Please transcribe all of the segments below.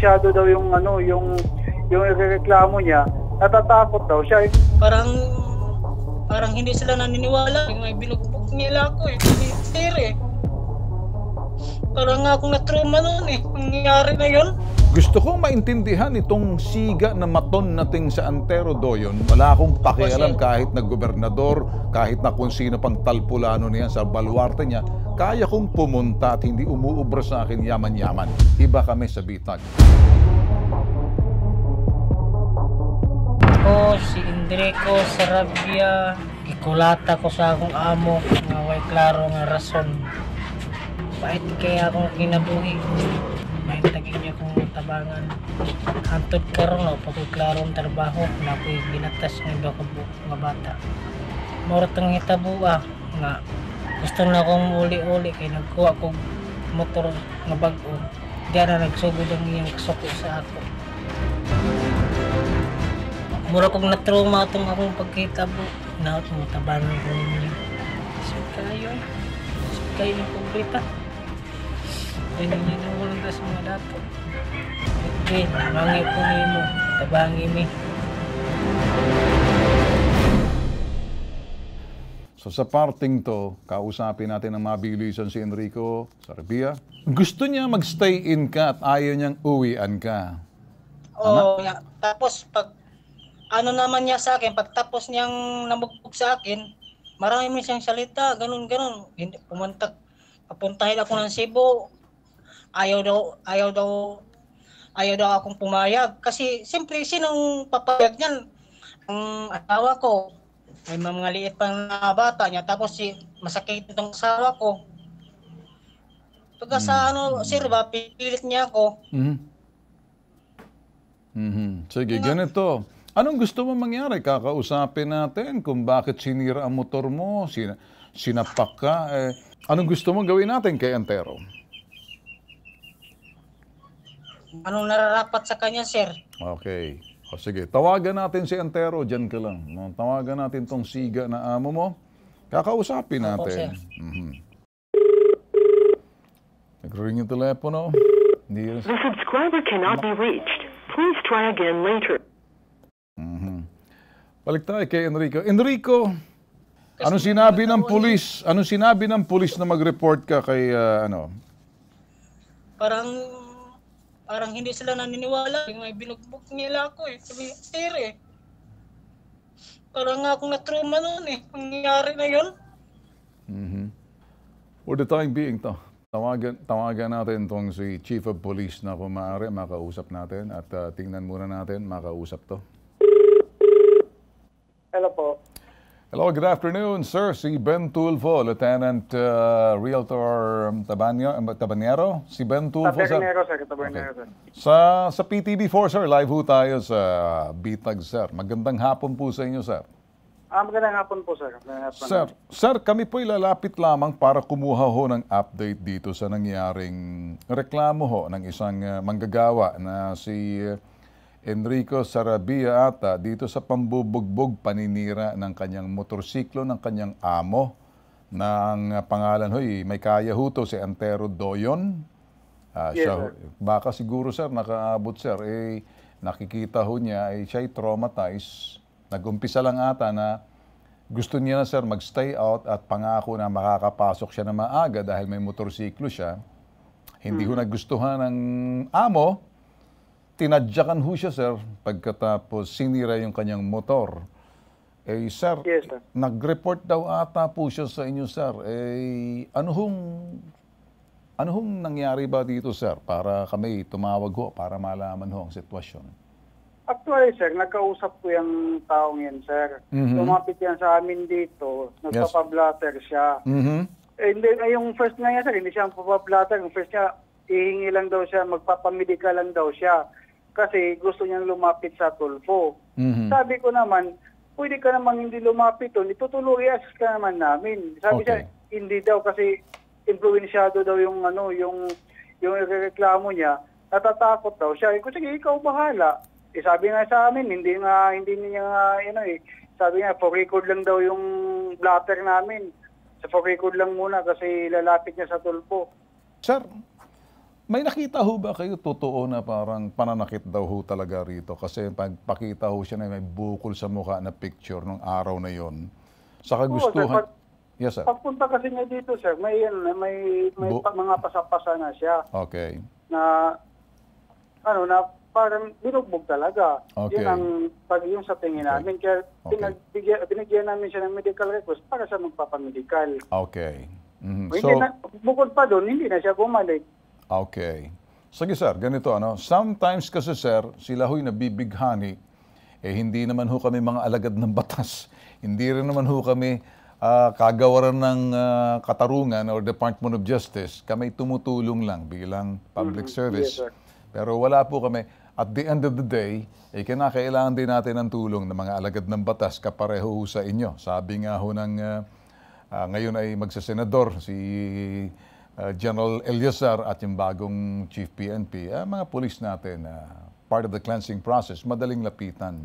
masyado daw yung ano, yung yung reklamo niya, natatakot daw siya. Eh. Parang parang hindi sila naniniwala. Yung may binugbog nila ako eh. Sir eh. Parang akong na-trauma noon eh. Nangyari na yun. Gusto kong maintindihan itong siga na maton nating sa Antero Doyon. Wala akong pakialam kahit na gobernador, kahit na kung sino pang talpulano niya sa baluarte niya. Kaya kong pumunta at hindi umuubra sa akin yaman-yaman. Iba kami sa bitag. Ko, si Indreco, Sarabia, gikulata ko sa akong amo nga way klaro nga rason. Bait kaya akong kinabuhi. Bait tagin niya kung tabangan hantod karon o oh, pagkiklarong trabaho na ako'y ginatas ng iba ko nga bata murot ang hitabua ah, nga gusto na akong uli-uli kay nagkuha kong motor nga bag-o di na nagsugod ang iyang kasuko sa ako mura kong natruma itong akong pagkitabo naot mo tabangan ko ninyo so kayo so kayo ng Ganyan ang ulo na sa mga dato. Okay, nangangi po nimo. Tabangi mi. So sa parting to, kausapin natin ang mabilisan si Enrico sa Sarbia. Gusto niya magstay in ka at ayaw niyang uwian ka. Oo. Oh, yeah. Tapos pag ano naman niya sa akin, pagtapos niyang namugbog sa akin, marami mo siyang salita, ganun, ganun. Pumunta, papuntahin ako ng Cebu, ayaw daw, ayaw daw, ayaw daw akong pumayag. Kasi siyempre, sinong papayag niyan? Ang asawa ko, may mga liit pang bata niya. Tapos si, masakit itong asawa ko. Pagka mm. sa ano, sir ba, pipilit niya ako. Mm-hmm. mm Sige, Nga. ganito. Anong gusto mo mangyari? Kakausapin natin kung bakit sinira ang motor mo, sin sinapak ka. Eh, anong gusto mo gawin natin kay Antero? anong nararapat sa kanya, sir. Okay. O sige, tawagan natin si Antero, dyan ka lang. No, tawagan natin tong siga na amo mo. Kakausapin natin. Opo, sir. Mm-hmm. Nag-ring yung telepono. Hindi The subscriber cannot be reached. Please try again later. Mm-hmm. Balik tayo kay Enrico. Enrico, ano sinabi ng pulis? Ano sinabi ng pulis na mag-report ka kay uh, ano? Parang Parang hindi sila naniniwala. May binugbog nila ako eh. Sabi, sir eh. Parang akong na-trauma noon eh. Ang nangyari na yun. Mm-hmm. For the time being, to, tawagan, tawagan natin tong si Chief of Police na kung maaari makausap natin at uh, tingnan muna natin makausap to. Hello po. Hello, good afternoon, sir. Si Ben Tulfo, Lieutenant uh, Realtor Tabanya, um, Tabanero. Um, si Ben Tulfo, Tabernero, sir. Tabernero, okay. sir. Sa, sa ptb 4 sir, live ho tayo sa Bitag, sir. Magandang hapon po sa inyo, sir. Ah, magandang hapon po, sir. Hapon. Sir, sir, kami po ilalapit lamang para kumuha ho ng update dito sa nangyaring reklamo ho ng isang uh, manggagawa na si... Uh, Enrico Sarabia ata dito sa pambubugbog paninira ng kanyang motorsiklo ng kanyang amo na pangalan hoy may kaya huto si Antero Doyon. Uh, yes, siya, sir. baka siguro sir nakaabot sir eh nakikita ho niya ay eh, siya ay traumatized. Nagumpisa lang ata na gusto niya na sir magstay out at pangako na makakapasok siya na maaga dahil may motorsiklo siya. Hindi mm-hmm. ho nagustuhan ng amo tinadyakan ho siya, sir, pagkatapos sinira yung kanyang motor. Eh, sir, yes, sir. nag-report daw ata po siya sa inyo, sir. Eh, ano hong, ano hong nangyari ba dito, sir, para kami tumawag ho, para malaman ho ang sitwasyon? Actually, sir, nagkausap ko yung taong yan, sir. Mm-hmm. Lumapit yan sa amin dito. Nagpapablatter yes. siya. Mm-hmm. Eh, hindi, eh, yung first nga niya, sir, hindi siya ang papablatter. Yung first niya, ihingi lang daw siya, magpapamedika lang daw siya kasi gusto niyang lumapit sa tulpo. Mm-hmm. Sabi ko naman, pwede ka naman hindi lumapit doon, oh. itutuloy assist ka naman namin. Sabi okay. siya, hindi daw kasi impluwensyado daw yung ano, yung yung reklamo niya, natatakot daw siya. Ko sige, ikaw bahala. Eh, sabi nga sa amin, hindi nga hindi niya nga you know, eh, sabi nga for record lang daw yung blatter namin. Sa so, for record lang muna kasi lalapit niya sa tulpo. Sir, may nakita ho ba kayo totoo na parang pananakit daw ho talaga rito? Kasi pagpakita ho siya na may bukol sa mukha na picture nung araw na yon. Sa kagustuhan... Oo, sir, pag, yes, sir. Pagpunta kasi niya dito, sir, may, may, may Bu- pa, mga pasapasa na siya. Okay. Na, ano, na parang binugbog talaga. Okay. Yun ang pag yung sa tingin namin. Okay. Kaya pinagbigyan, binigyan namin siya ng medical request para sa magpapamedical. Okay. Mm-hmm. So, hindi na, bukod pa doon, hindi na siya bumalik. Okay. Sige sir, ganito ano. Sometimes kasi sir, sila ho'y nabibighani. Eh hindi naman ho kami mga alagad ng batas. Hindi rin naman ho kami uh, kagawaran ng uh, katarungan or Department of Justice. Kami tumutulong lang bilang public mm-hmm. service. Yes, Pero wala po kami. At the end of the day, eh kinakailangan din natin ng tulong ng mga alagad ng batas kapareho sa inyo. Sabi nga ho ng uh, uh, ngayon ay magsasenador si Ah, General Eliazar at yung bagong Chief PNP, uh, ah, mga pulis natin, uh, part of the cleansing process, madaling lapitan,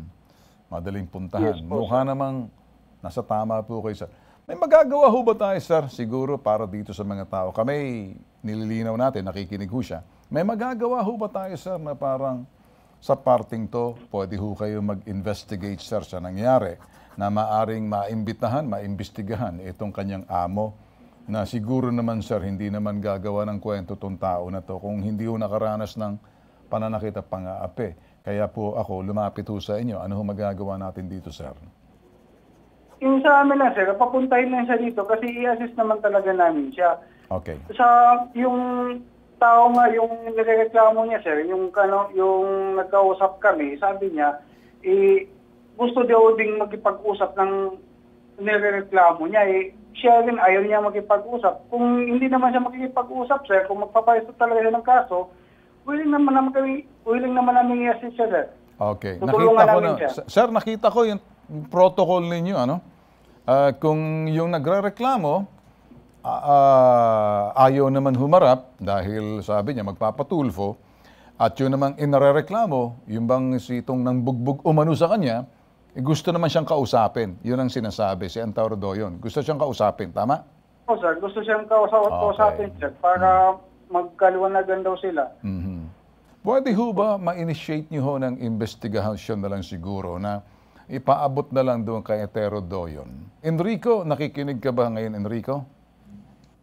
madaling puntahan. Yes, Mukha namang nasa tama po kayo, sir. May magagawa ho ba tayo, sir, siguro para dito sa mga tao? Kami, nililinaw natin, nakikinig ho siya. May magagawa ho ba tayo, sir, na parang sa parting to, pwede ho kayo mag-investigate, sir, sa nangyari na maaring maimbitahan, maimbestigahan itong kanyang amo na siguro naman sir, hindi naman gagawa ng kwento tong tao na to kung hindi ho nakaranas ng pananakit at pang-aapi. Kaya po ako, lumapit ho sa inyo. Ano ho magagawa natin dito sir? Yung sa amin lang sir, papuntahin lang siya dito kasi i-assist naman talaga namin siya. Okay. Sa yung tao nga, yung nireklamo niya sir, yung, ano, yung nagkausap kami, sabi niya, eh, gusto daw ding magipag-usap ng nireklamo niya eh, siya rin ayaw niya makipag-usap. Kung hindi naman siya makikipag-usap, sir, kung magpapaisto talaga siya ng kaso, willing naman naman kami, willing naman namin i-assist siya, sir. Okay. Tutulungan nakita ko na, siya. Sir, nakita ko yung protocol ninyo, ano? Uh, kung yung nagre-reklamo, uh, ayaw naman humarap dahil sabi niya magpapatulfo, at yun namang inarereklamo, yung bang si itong nang bugbog umano sa kanya, eh, gusto naman siyang kausapin. Yun ang sinasabi si Antauro Doyon. Gusto siyang kausapin, tama? Oo, sir. Gusto siyang kausap okay. kausapin, sir, para mm. magkaluwanagan daw sila. Mm-hmm. Pwede ho ba ma-initiate niyo ho ng investigasyon na lang siguro na ipaabot na lang doon kay Etero Doyon. Enrico, nakikinig ka ba ngayon, Enrico?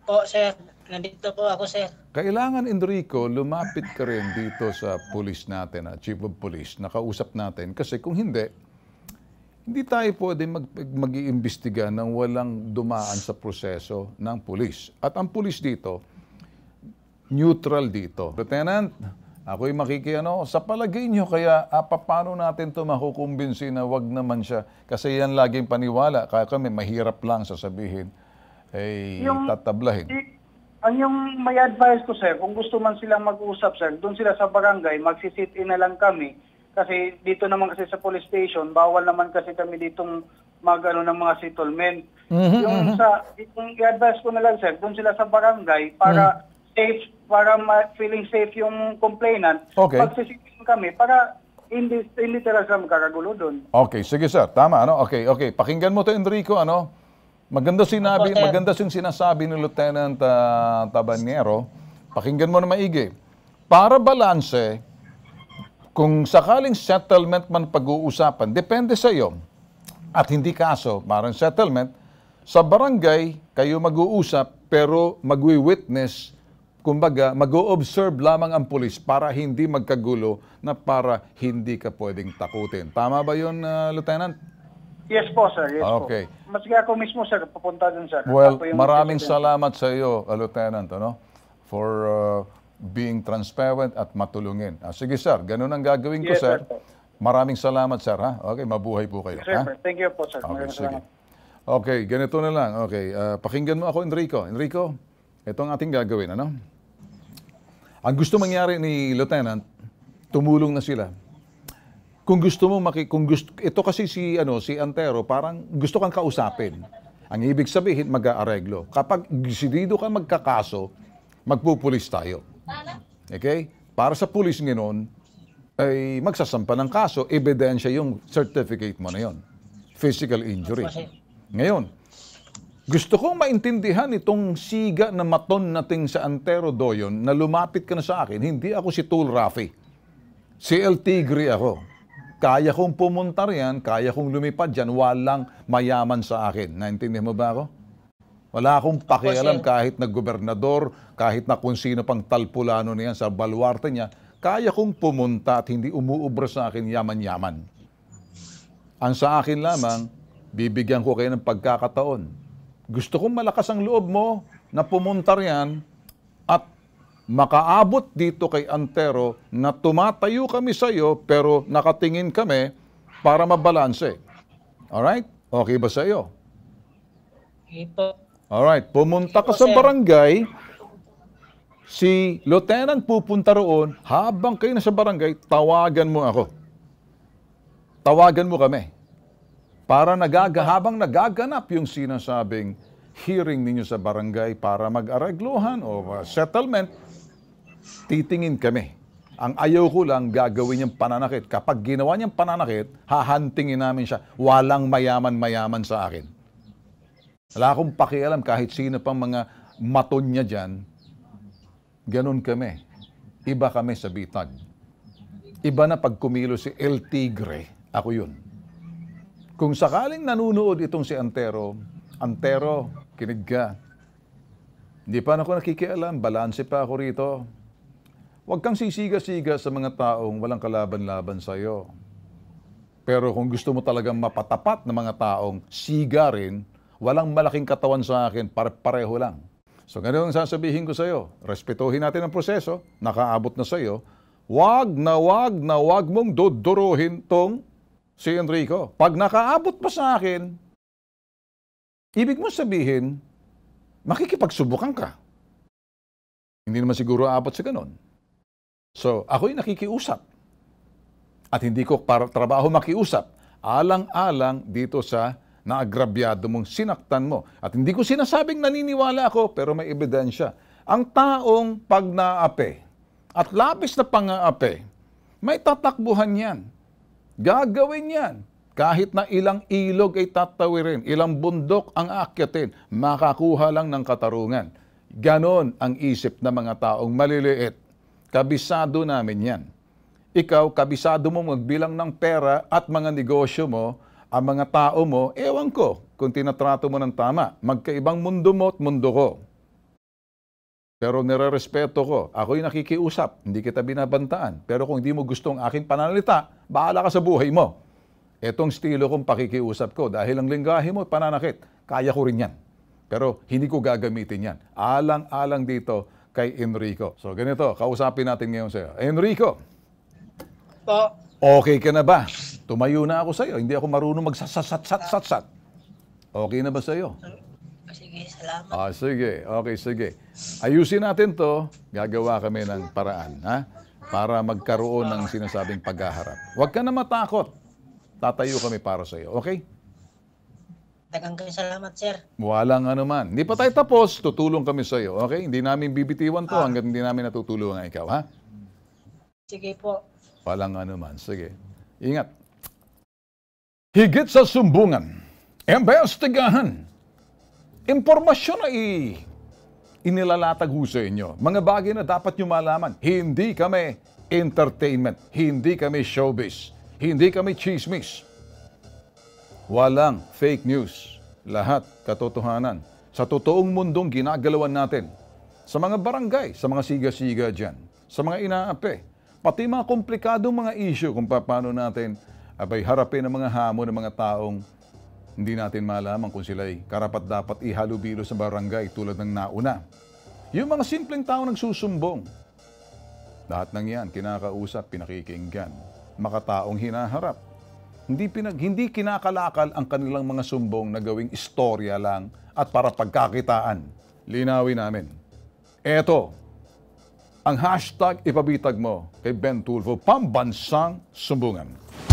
Po, sir. Nandito po ako, sir. Kailangan, Enrico, lumapit ka rin dito sa police natin, at ah, chief of police, nakausap natin. Kasi kung hindi, hindi tayo pwede mag, mag-iimbestiga nang walang dumaan sa proseso ng pulis. At ang pulis dito, neutral dito. Lieutenant, ako'y makikiano, sa palagay nyo kaya ah, paano natin ito makukumbinsi na wag naman siya? Kasi yan laging paniwala, kaya kami mahirap lang sasabihin, eh, yung, tatablahin. Ang yung may advice ko sir, kung gusto man silang mag-usap sir, doon sila sa barangay, magsisit-in na lang kami, kasi dito naman kasi sa police station, bawal naman kasi kami ditong magano ng mga settlement. Mm-hmm, yung mm-hmm. sa yung i-advise ko na lang sir, doon sila sa barangay para mm-hmm. safe para ma- feeling safe yung complainant. Okay. Pagsisipin kami para hindi hindi talaga magkakagulo doon. Okay, sige sir. Tama ano? Okay, okay. Pakinggan mo to Enrico ano? Maganda sinabi, okay. maganda sing sinasabi ni Lieutenant uh, Tabanero. Pakinggan mo na maigi. Para balanse, kung sakaling settlement man pag-uusapan, depende sa iyo at hindi kaso, parang settlement, sa barangay, kayo mag-uusap pero magwi-witness, kumbaga, mag-o-observe lamang ang pulis para hindi magkagulo na para hindi ka pwedeng takutin. Tama ba yun, uh, Lieutenant? Yes po, sir. Yes okay. po. Mas ako mismo, sir, papunta dun, sir. Well, maraming salamat sa iyo, uh, Lieutenant, ano? for uh, being transparent at matulungin. Ah, sige sir, ganun ang gagawin ko sir. sir. Maraming salamat sir ha. Okay, mabuhay po kayo. Yes, sir, ha? Thank you po sir. Okay, Maraming sige. Salamat. Okay, ganito na lang. Okay, uh, pakinggan mo ako Enrico. Enrico, ito ang ating gagawin ano? Ang gusto mangyari ni Lieutenant, tumulong na sila. Kung gusto mo maki kung gusto ito kasi si ano si Antero parang gusto kang kausapin. Ang ibig sabihin mag-aareglo. Kapag desidido ka magkakaso, magpupulis tayo. Okay? Para sa pulis ngayon, ay magsasampa ng kaso, ebidensya yung certificate mo na yon. Physical injury. Ngayon, gusto kong maintindihan itong siga na maton nating sa Antero Doyon na lumapit ka na sa akin. Hindi ako si Tool Raffy. Si CL Tigre ako. Kaya kong pumunta riyan, kaya kong lumipad dyan, walang mayaman sa akin. Naintindihan mo ba ako? Wala akong pakialam kahit na gobernador, kahit na kung sino pang talpulano niyan sa baluarte niya, kaya kong pumunta at hindi umuubra sa akin yaman-yaman. Ang sa akin lamang, bibigyan ko kayo ng pagkakataon. Gusto kong malakas ang loob mo na pumunta riyan at makaabot dito kay Antero na tumatayo kami sa iyo pero nakatingin kami para mabalanse. Alright? Okay ba sa iyo? Ito. Alright, pumunta ka sa barangay, si lieutenant pupunta roon, habang kayo nasa barangay, tawagan mo ako. Tawagan mo kami. Para nagaga, habang nagaganap yung sinasabing hearing ninyo sa barangay para mag-aragluhan o settlement, titingin kami. Ang ayaw ko lang gagawin niyang pananakit. Kapag ginawa niyang pananakit, hahantingin namin siya. Walang mayaman-mayaman sa akin. Wala akong pakialam kahit sino pang mga maton niya dyan. Ganon kami. Iba kami sa bitag. Iba na pag kumilo si El Tigre, ako yun. Kung sakaling nanunood itong si Antero, Antero, kinigga. Hindi pa ako nakikialam, balanse pa ako rito. Huwag kang sisiga-siga sa mga taong walang kalaban-laban sa iyo. Pero kung gusto mo talagang mapatapat ng mga taong siga rin, Walang malaking katawan sa akin, par pareho lang. So ganun ang sasabihin ko sa iyo. Respetuhin natin ang proseso, nakaabot na sa iyo. Wag na wag na wag mong duduruhin tong si Enrico. Pag nakaabot pa sa akin, ibig mo sabihin, makikipagsubukan ka. Hindi naman siguro aabot sa ganon. So, ako'y nakikiusap. At hindi ko para trabaho makiusap. Alang-alang dito sa na agrabyado mong sinaktan mo. At hindi ko sinasabing naniniwala ako, pero may ebidensya. Ang taong pag naape at labis na pangaape, may tatakbuhan yan. Gagawin yan. Kahit na ilang ilog ay tatawirin, ilang bundok ang aakyatin, makakuha lang ng katarungan. Ganon ang isip ng mga taong maliliit. Kabisado namin yan. Ikaw, kabisado mo magbilang ng pera at mga negosyo mo ang mga tao mo, ewan ko kung tinatrato mo ng tama. Magkaibang mundo mo at mundo ko. Pero nire-respeto ko. Ako yung nakikiusap. Hindi kita binabantaan. Pero kung hindi mo gusto ang aking pananalita, bahala ka sa buhay mo. Etong estilo kong pakikiusap ko dahil ang linggahe mo pananakit. Kaya ko rin yan. Pero hindi ko gagamitin yan. Alang-alang dito kay Enrico. So ganito, kausapin natin ngayon sa'yo. Enrico! Po. Okay ka na ba? Tumayo na ako sa'yo. Hindi ako marunong magsasat-sat-sat-sat. Okay na ba sa'yo? Sige, salamat. Ah, sige. Okay, sige. Ayusin natin to. Gagawa kami ng paraan, ha? Para magkaroon ng sinasabing paghaharap. Huwag ka na matakot. Tatayo kami para sa'yo. Okay? Dagang salamat, sir. Walang ano man. Hindi pa tayo tapos. Tutulong kami sa'yo. Okay? Hindi namin bibitiwan to ah. hanggang hindi namin natutulungan ikaw, ha? Sige po. Walang ano man. Sige. Ingat. Higit sa sumbungan, embestigahan, impormasyon na i inilalatag ho sa inyo. Mga bagay na dapat nyo malaman. Hindi kami entertainment. Hindi kami showbiz. Hindi kami chismis. Walang fake news. Lahat katotohanan. Sa totoong mundong ginagalawan natin. Sa mga barangay, sa mga siga-siga dyan. Sa mga inaape. Pati mga komplikadong mga issue kung paano natin abay harapin ang mga hamon ng mga taong hindi natin malaman kung sila'y karapat-dapat ihalubilo sa barangay tulad ng nauna. Yung mga simpleng tao nagsusumbong. Lahat ng yan, kinakausap, pinakikinggan. Makataong hinaharap. Hindi, pinag, hindi kinakalakal ang kanilang mga sumbong na gawing istorya lang at para pagkakitaan. Linawin namin. Eto, ang hashtag ipabitag mo kay Ben Tulfo, pambansang sumbungan.